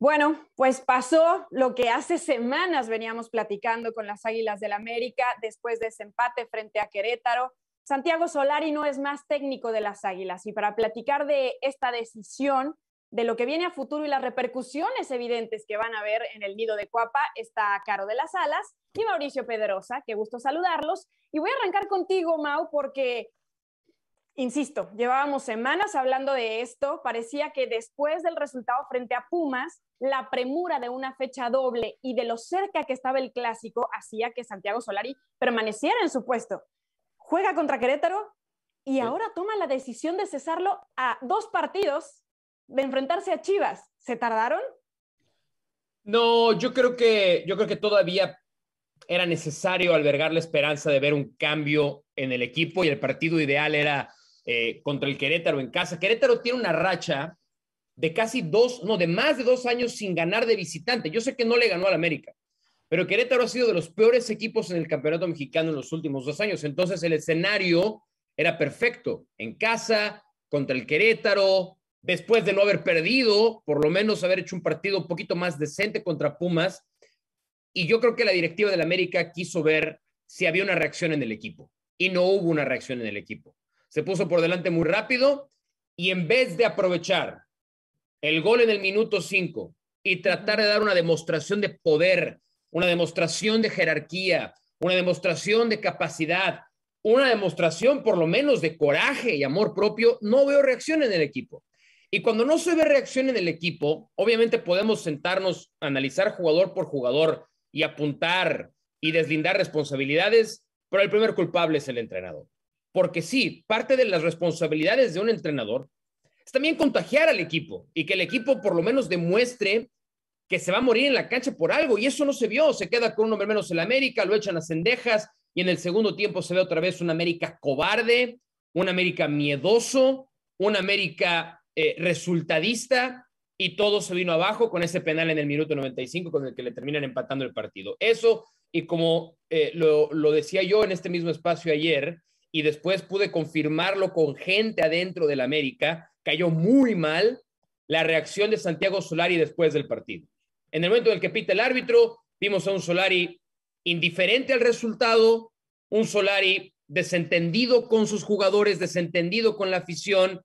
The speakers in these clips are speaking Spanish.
Bueno, pues pasó lo que hace semanas veníamos platicando con las Águilas del América después de ese empate frente a Querétaro. Santiago Solari no es más técnico de las Águilas y para platicar de esta decisión, de lo que viene a futuro y las repercusiones evidentes que van a haber en el nido de Cuapa, está Caro de las Alas y Mauricio Pedrosa. Qué gusto saludarlos. Y voy a arrancar contigo, Mau, porque insisto, llevábamos semanas hablando de esto, parecía que después del resultado frente a Pumas, la premura de una fecha doble y de lo cerca que estaba el clásico hacía que Santiago Solari permaneciera en su puesto. Juega contra Querétaro y ahora toma la decisión de cesarlo a dos partidos de enfrentarse a Chivas. ¿Se tardaron? No, yo creo que yo creo que todavía era necesario albergar la esperanza de ver un cambio en el equipo y el partido ideal era eh, contra el Querétaro en casa. Querétaro tiene una racha de casi dos, no, de más de dos años sin ganar de visitante. Yo sé que no le ganó al América, pero Querétaro ha sido de los peores equipos en el campeonato mexicano en los últimos dos años. Entonces el escenario era perfecto. En casa, contra el Querétaro, después de no haber perdido, por lo menos haber hecho un partido un poquito más decente contra Pumas. Y yo creo que la directiva del América quiso ver si había una reacción en el equipo. Y no hubo una reacción en el equipo se puso por delante muy rápido y en vez de aprovechar el gol en el minuto 5 y tratar de dar una demostración de poder, una demostración de jerarquía, una demostración de capacidad, una demostración por lo menos de coraje y amor propio, no veo reacción en el equipo. Y cuando no se ve reacción en el equipo, obviamente podemos sentarnos, analizar jugador por jugador y apuntar y deslindar responsabilidades, pero el primer culpable es el entrenador. Porque sí, parte de las responsabilidades de un entrenador es también contagiar al equipo y que el equipo por lo menos demuestre que se va a morir en la cancha por algo. Y eso no se vio. Se queda con un hombre menos la América, lo echan a cendejas y en el segundo tiempo se ve otra vez un América cobarde, un América miedoso, un América eh, resultadista y todo se vino abajo con ese penal en el minuto 95 con el que le terminan empatando el partido. Eso, y como eh, lo decía yo en este mismo espacio ayer, y después pude confirmarlo con gente adentro del América, cayó muy mal la reacción de Santiago Solari después del partido. En el momento en el que pita el árbitro, vimos a un Solari indiferente al resultado, un Solari desentendido con sus jugadores, desentendido con la afición,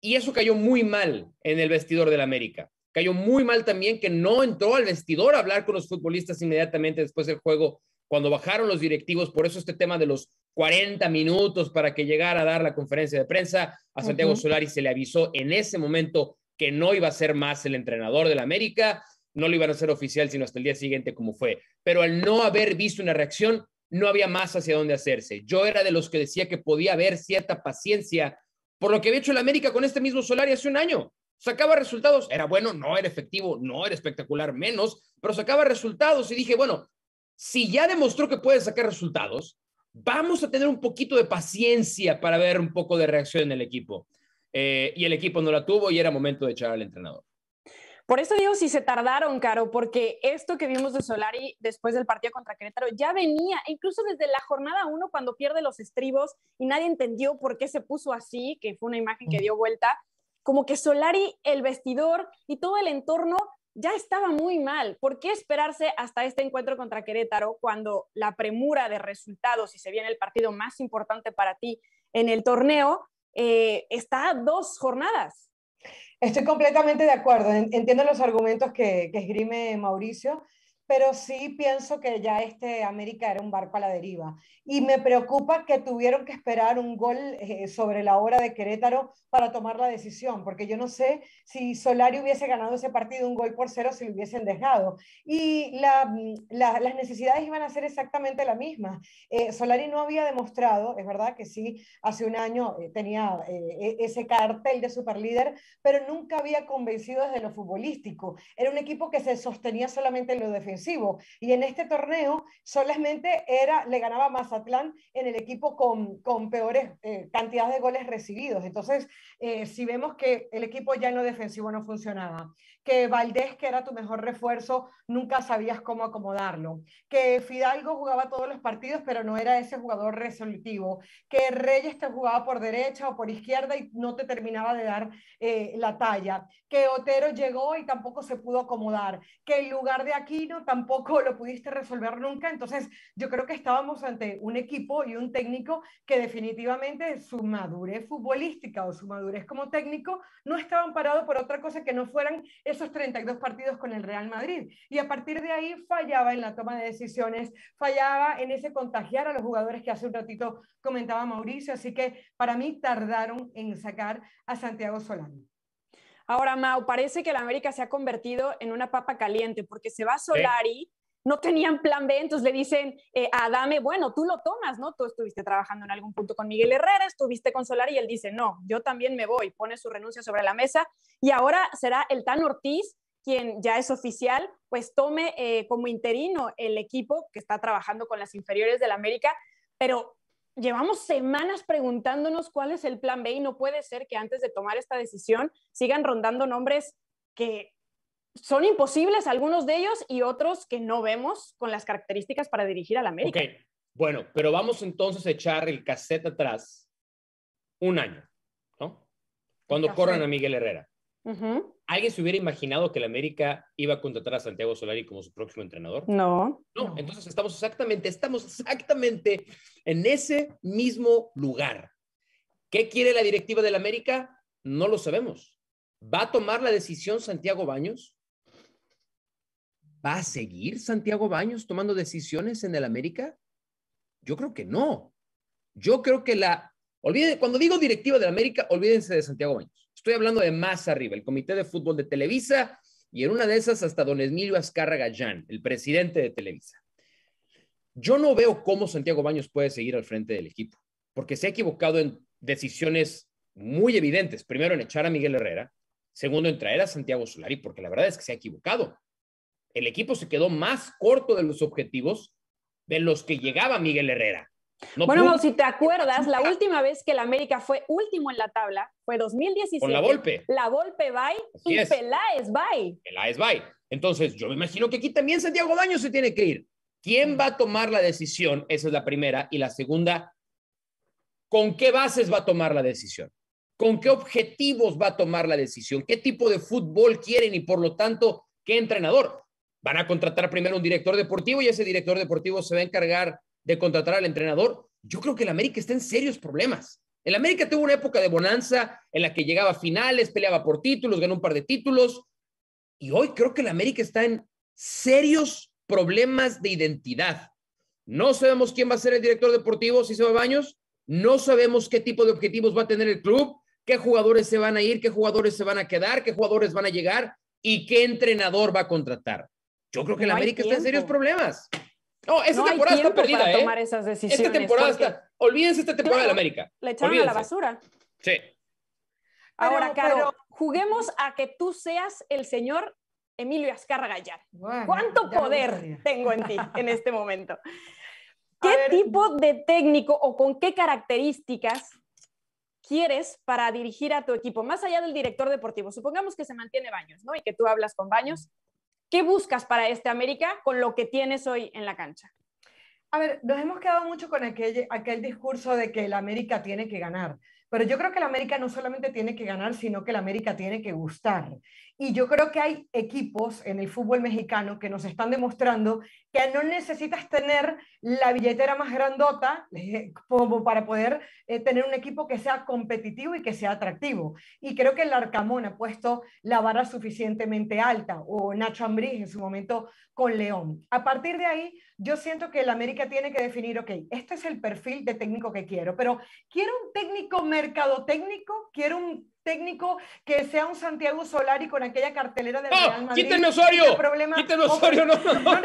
y eso cayó muy mal en el vestidor del América. Cayó muy mal también que no entró al vestidor a hablar con los futbolistas inmediatamente después del juego cuando bajaron los directivos, por eso este tema de los 40 minutos para que llegara a dar la conferencia de prensa, a Santiago Solari se le avisó en ese momento que no iba a ser más el entrenador de la América, no lo iban a hacer oficial sino hasta el día siguiente como fue, pero al no haber visto una reacción, no había más hacia dónde hacerse. Yo era de los que decía que podía haber cierta paciencia por lo que había hecho el América con este mismo Solari hace un año. Sacaba resultados, era bueno, no era efectivo, no era espectacular, menos, pero sacaba resultados y dije, bueno, si ya demostró que puede sacar resultados, vamos a tener un poquito de paciencia para ver un poco de reacción en el equipo. Eh, y el equipo no la tuvo y era momento de echar al entrenador. Por eso digo si se tardaron, Caro, porque esto que vimos de Solari después del partido contra Querétaro ya venía, incluso desde la jornada uno cuando pierde los estribos y nadie entendió por qué se puso así, que fue una imagen que mm. dio vuelta, como que Solari, el vestidor y todo el entorno ya estaba muy mal. ¿Por qué esperarse hasta este encuentro contra Querétaro cuando la premura de resultados, y se viene el partido más importante para ti en el torneo, eh, está a dos jornadas? Estoy completamente de acuerdo. Entiendo los argumentos que esgrime Mauricio pero sí pienso que ya este América era un barco a la deriva. Y me preocupa que tuvieron que esperar un gol eh, sobre la hora de Querétaro para tomar la decisión, porque yo no sé si Solari hubiese ganado ese partido un gol por cero si lo hubiesen dejado. Y mm, las necesidades iban a ser exactamente las mismas. Eh, Solari no había demostrado, es verdad que sí, hace un año eh, tenía e, ese cartel de superlíder, pero nunca había convencido desde lo futbolístico. Era un equipo que se sostenía solamente en lo defensivo y en este torneo solamente era, le ganaba Mazatlán en el equipo con, con peores eh, cantidades de goles recibidos. Entonces, eh, si vemos que el equipo ya en lo defensivo no funcionaba, que Valdés, que era tu mejor refuerzo, nunca sabías cómo acomodarlo, que Fidalgo jugaba todos los partidos, pero no era ese jugador resolutivo, que Reyes te jugaba por derecha o por izquierda y no te terminaba de dar eh, la talla, que Otero llegó y tampoco se pudo acomodar, que en lugar de Aquino tampoco lo pudiste resolver nunca. Entonces, yo creo que estábamos ante un equipo y un técnico que definitivamente su madurez futbolística o su madurez como técnico no estaban parados por otra cosa que no fueran esos 32 partidos con el Real Madrid. Y a partir de ahí fallaba en la toma de decisiones, fallaba en ese contagiar a los jugadores que hace un ratito comentaba Mauricio. Así que para mí tardaron en sacar a Santiago Solano. Ahora, Mau, parece que la América se ha convertido en una papa caliente porque se va Solari, no tenían plan B, entonces le dicen eh, a Adame, bueno, tú lo tomas, ¿no? Tú estuviste trabajando en algún punto con Miguel Herrera, estuviste con Solari y él dice, no, yo también me voy, pone su renuncia sobre la mesa y ahora será el Tan Ortiz quien ya es oficial, pues tome eh, como interino el equipo que está trabajando con las inferiores del la América. Pero llevamos semanas preguntándonos cuál es el plan B y no puede ser que antes de tomar esta decisión sigan rondando nombres que son imposibles, algunos de ellos y otros que no vemos con las características para dirigir al América. Ok, bueno, pero vamos entonces a echar el cassette atrás un año, ¿no? Cuando corran a Miguel Herrera. ¿Alguien se hubiera imaginado que la América iba a contratar a Santiago Solari como su próximo entrenador? No. No, entonces estamos exactamente, estamos exactamente en ese mismo lugar. ¿Qué quiere la directiva del América? No lo sabemos. ¿Va a tomar la decisión Santiago Baños? ¿Va a seguir Santiago Baños tomando decisiones en el América? Yo creo que no. Yo creo que la... Olvide, cuando digo directiva del América, olvídense de Santiago Baños Estoy hablando de más arriba, el Comité de Fútbol de Televisa y en una de esas hasta don Emilio Azcarra Gallán, el presidente de Televisa. Yo no veo cómo Santiago Baños puede seguir al frente del equipo, porque se ha equivocado en decisiones muy evidentes. Primero, en echar a Miguel Herrera. Segundo, en traer a Santiago Solari, porque la verdad es que se ha equivocado. El equipo se quedó más corto de los objetivos de los que llegaba Miguel Herrera bueno, si te acuerdas, la última vez que el América fue último en la tabla fue 2017. Con la Volpe. La Volpe va y Peláez va. Peláez Entonces, yo me imagino que aquí también Santiago Baño se tiene que ir. ¿Quién va a tomar la decisión? Esa es la primera. Y la segunda, ¿con qué bases va a tomar la decisión? ¿Con qué objetivos va a tomar la decisión? ¿Qué tipo de fútbol quieren y por lo tanto, qué entrenador? Van a contratar primero un director deportivo y ese director deportivo se va a encargar de contratar al entrenador, yo creo que el América está en serios problemas. El América tuvo una época de bonanza en la que llegaba a finales, peleaba por títulos, ganó un par de títulos. Y hoy creo que el América está en serios problemas de identidad. No sabemos quién va a ser el director deportivo, si se va a Baños. No sabemos qué tipo de objetivos va a tener el club, qué jugadores se van a ir, qué jugadores se van a quedar, qué jugadores van a llegar y qué entrenador va a contratar. Yo creo que el América está en serios problemas. No, esta temporada hay está perdida. Para ¿eh? tomar esas decisiones. Esta temporada está. Olvídense esta temporada de América. La echaron a la basura. Sí. Ahora, Caro, juguemos a que tú seas el señor Emilio Azcárraga Gallar. ¿Cuánto poder tengo en ti en este momento? ¿Qué tipo de técnico o con qué características quieres para dirigir a tu equipo? Más allá del director deportivo, supongamos que se mantiene Baños, ¿no? Y que tú hablas con Baños ¿Qué buscas para este América con lo que tienes hoy en la cancha? A ver, nos hemos quedado mucho con aquel, discurso de que el América tiene que ganar, pero yo creo que el América no solamente tiene que ganar, sino que el América tiene que gustar. Y yo creo que hay equipos en el fútbol mexicano que nos están demostrando que no necesitas tener la billetera más grandota eh, como para poder eh, tener un equipo que sea competitivo y que sea atractivo. Y creo que el Arcamón ha puesto la vara suficientemente alta, o Nacho Ambriz en su momento con León. A partir de ahí, yo siento que el América tiene que definir, ok, este es el perfil de técnico que quiero, pero quiero un técnico mercadotécnico, quiero un técnico que sea un Santiago Solari con aquella cartelera de Real Madrid. ¡Quítenme Osorio! ¡Quítenme Osorio!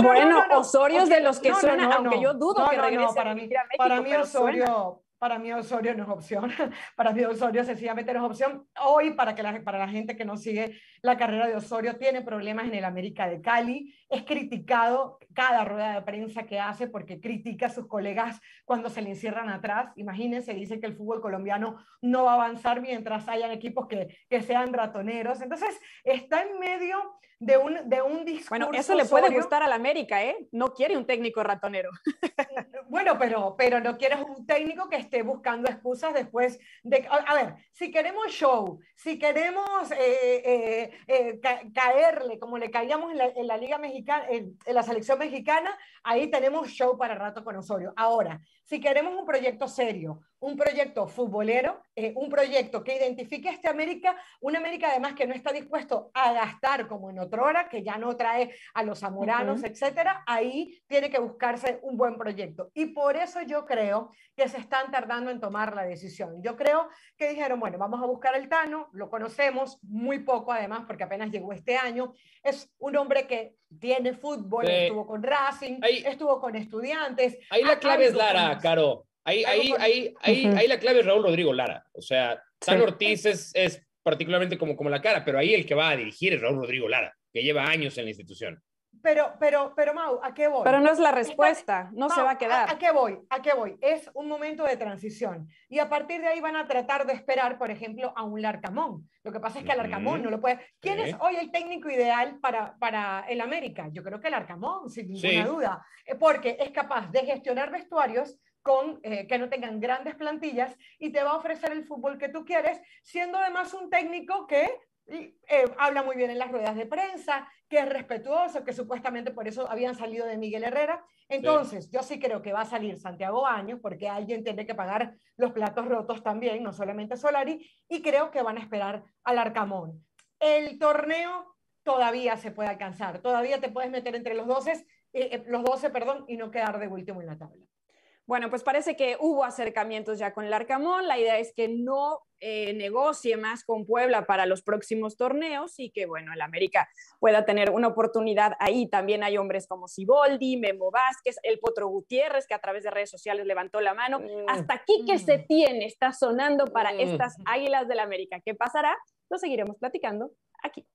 bueno, Osorio es de los que suena, aunque yo dudo que regrese para mí, Para mí Osorio, para mí Osorio no es opción. Para mí Osorio sencillamente no es opción. Hoy, para, que la, para la gente que no sigue la carrera de Osorio, tiene problemas en el América de Cali. Es criticado cada rueda de prensa que hace porque critica a sus colegas cuando se le encierran atrás. Imagínense, dice que el fútbol colombiano no va a avanzar mientras hayan equipos que, que sean ratoneros. Entonces, está en medio de un, de un discurso. Bueno, eso le puede gustar a la América, ¿eh? No quiere un técnico ratonero. bueno, pero, pero no quieres un técnico que esté buscando excusas después de. A, ver, si queremos show, si queremos eh, eh, eh, caerle, como le caíamos en la, Liga Mexicana, en la selección mexicana, ahí tenemos show para rato con Osorio. Ahora, si queremos un proyecto serio, un proyecto futbolero, eh, un proyecto que identifique a esta América, una América además que no está dispuesto a gastar como en otro hora, que ya no trae a los zamoranos, etcétera, ahí tiene que buscarse un buen proyecto. Y por eso yo creo que se están tardando en tomar la decisión. Yo creo que dijeron, bueno, vamos a buscar al Tano, lo conocemos muy poco además, porque apenas llegó este año. Es un hombre que tiene fútbol, estuvo con Racing, estuvo con estudiantes. Ahí la clave es Lara, Caro Ahí, ahí, ahí, la clave es Raúl Rodrigo Lara. O sea, San Ortiz es, particularmente como, como la cara, pero ahí el que va a dirigir es Raúl Rodrigo Lara, que lleva años en la institución. Pero, pero, pero, Mau, ¿a qué voy? Pero no es la respuesta, no se va a quedar. ¿a, qué voy? ¿A qué voy? Es un momento de transición. Y a partir de ahí van a tratar de esperar, por ejemplo, a un Larcamón. Lo que pasa es que el Larcamón no lo puede. ¿Quién es hoy el técnico ideal para, para el América? Yo creo que el Larcamón, sin ninguna duda. Eh, porque es capaz de gestionar vestuarios, eh, que no tengan grandes plantillas y te va a ofrecer el fútbol que tú quieres, siendo además un técnico que eh, habla muy bien en las ruedas de prensa, que es respetuoso, que supuestamente por eso habían salido de Miguel Herrera. Entonces, yo sí creo que va a salir Santiago Baños, porque alguien tiene que pagar los platos rotos también, no solamente Solari, y creo que van a esperar al Arcamón. El torneo todavía se puede alcanzar, todavía te puedes meter entre los 12, eh, los 12 perdón, y no quedar de último en la tabla. Bueno, pues parece que hubo acercamientos ya con el Arcamón. La idea es que no eh, negocie más con Puebla para los próximos torneos y que, bueno, el América pueda tener una oportunidad ahí. También hay hombres como Siboldi, Memo Vázquez, el Potro Gutiérrez, que a través de redes sociales levantó la mano. Mm, Hasta aquí que mm. se tiene, está sonando para mm, estas Águilas del América. ¿Qué pasará? Lo seguiremos platicando aquí.